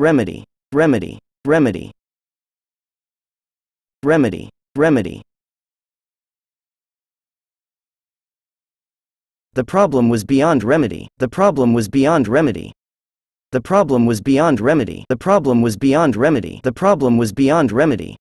remedy, remedy, remedy, remedy, remedy. The problem was beyond remedy, the problem was beyond remedy. The problem was beyond remedy, the problem was beyond remedy, the problem was beyond remedy.